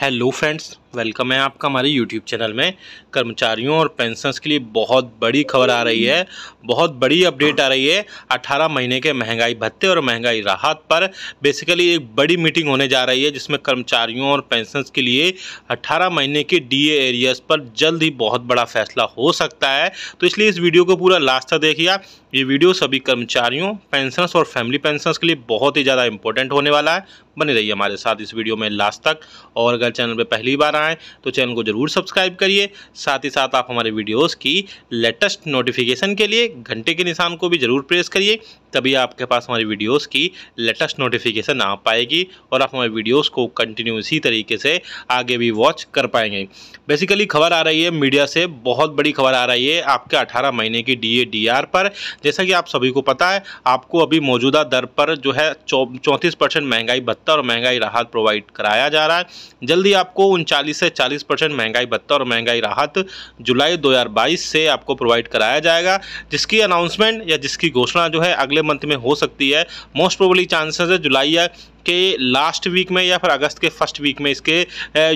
hello friends welcome है आपका हमारे यूट्यूब चैनल में कर्मचारियों और पेंशनर्स के लिए बहुत बड़ी खबर आ रही है बहुत बड़ी अपडेट आ रही है 18 महीने के महंगाई भत्ते और महंगाई राहत पर बेसिकली एक बड़ी मीटिंग होने जा रही है जिसमें कर्मचारियों और पेंशनर्स के लिए 18 महीने के डीए एरियाज पर जल्द ही बहुत बड़ा फैसला हो सकता है तो इसलिए इस वीडियो को पूरा लास्ट तक देखिए ये वीडियो सभी कर्मचारियों पेंशनर्स और फैमिली पेंशनर्स के लिए बहुत ही ज़्यादा इंपॉर्टेंट होने वाला है बने रही हमारे साथ इस वीडियो में लास्ट तक और अगर चैनल पर पहली बार आएँ तो चैनल को ज़रूर सब्सक्राइब करिए साथ ही साथ आप हमारे वीडियोज़ की लेटेस्ट नोटिफिकेशन के लिए घंटे के निशान को भी ज़रूर प्रेस करिए तभी आपके पास हमारी वीडियोस की लेटेस्ट नोटिफिकेशन आ पाएगी और आप हमारे वीडियोस को कंटिन्यू इसी तरीके से आगे भी वॉच कर पाएंगे बेसिकली खबर आ रही है मीडिया से बहुत बड़ी खबर आ रही है आपके 18 महीने की डी पर जैसा कि आप सभी को पता है आपको अभी मौजूदा दर पर जो है चौंतीस महंगाई भत्ता और महंगाई राहत प्रोवाइड कराया जा रहा है जल्द ही आपको उनचालीस से चालीस परसेंट महंगाई भत्ता और महंगाई राहत जुलाई 2022 से आपको प्रोवाइड कराया जाएगा जिसकी अनाउंसमेंट या जिसकी घोषणा जो है अगले मंथ में हो सकती है मोस्ट प्रोबली चांसेस है जुलाई या के लास्ट वीक में या फिर अगस्त के फर्स्ट वीक में इसके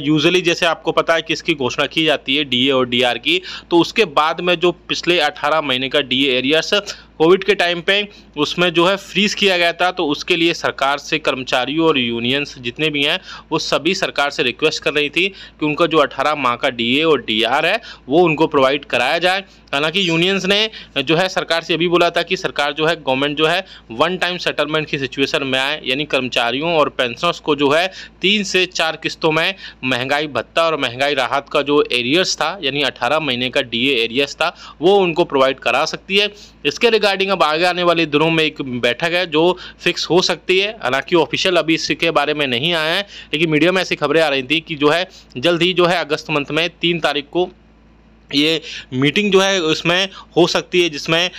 यूजली जैसे आपको पता है कि इसकी घोषणा की जाती है डीए और डीआर की तो उसके बाद में जो पिछले 18 महीने का डीए एरियर्स कोविड के टाइम पे उसमें जो है फ्रीज किया गया था तो उसके लिए सरकार से कर्मचारियों और यूनियंस जितने भी हैं वो सभी सरकार से रिक्वेस्ट कर रही थी कि उनका जो 18 माह का डीए और डीआर है वो उनको प्रोवाइड कराया जाए हालांकि यूनियंस ने जो है सरकार से ये भी बोला था कि सरकार जो है गवर्नमेंट जो है वन टाइम सेटलमेंट की सिचुएशन में आए यानी कर्मचारी कर्मचारियों और पेंशनर्स को जो है तीन से चार किस्तों में महंगाई भत्ता और महंगाई राहत का जो एरियर्स था यानी अठारह महीने का डी एरियर्स था वो उनको प्रोवाइड करा सकती है इसके रिगार्डिंग अब आगे आने वाले दिनों में एक बैठक है जो फिक्स हो सकती है हालांकि ऑफिशियल अभी इसके बारे में नहीं आए हैं लेकिन मीडिया में ऐसी खबरें आ रही थी कि जो है जल्द ही जो है अगस्त मंथ में तीन तारीख को ये मीटिंग जो है उसमें हो सकती है जिसमें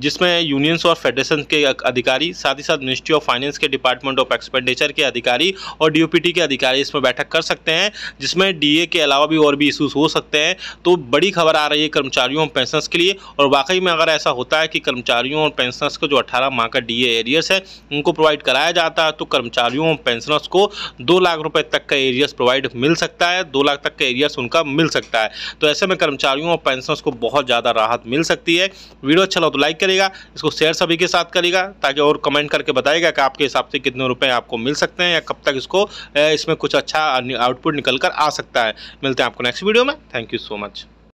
जिसमें यूनियंस और फेडरेशन के अधिकारी साथ ही साथ मिनिस्ट्री ऑफ फाइनेंस के डिपार्टमेंट ऑफ एक्सपेंडिचर के अधिकारी और डीओपीटी के अधिकारी इसमें बैठक कर सकते हैं जिसमें डीए के अलावा भी और भी इशूज़ हो सकते हैं तो बड़ी खबर आ रही है कर्मचारियों और पेंशनस के लिए और वाकई में अगर ऐसा होता है कि कर्मचारियों और पेंशनस को जो अट्ठारह माह का डी एरियर्स है उनको प्रोवाइड कराया जाता है तो कर्मचारियों और पेंशनर्स को दो लाख रुपये तक का एरियर्स प्रोवाइड मिल सकता है दो लाख तक का एरियर्स उनका मिल सकता है तो ऐसे में कर्मचारियों और पेंशनर्स को बहुत ज़्यादा राहत मिल सकती है वीडियो अच्छा लगा तो लाइक करेगा इसको शेयर सभी के साथ करेगा ताकि और कमेंट करके बताएगा कि आपके हिसाब से कितने रुपए आपको मिल सकते हैं या कब तक इसको इसमें कुछ अच्छा आउटपुट निकल कर आ सकता है मिलते हैं आपको नेक्स्ट वीडियो में थैंक यू सो मच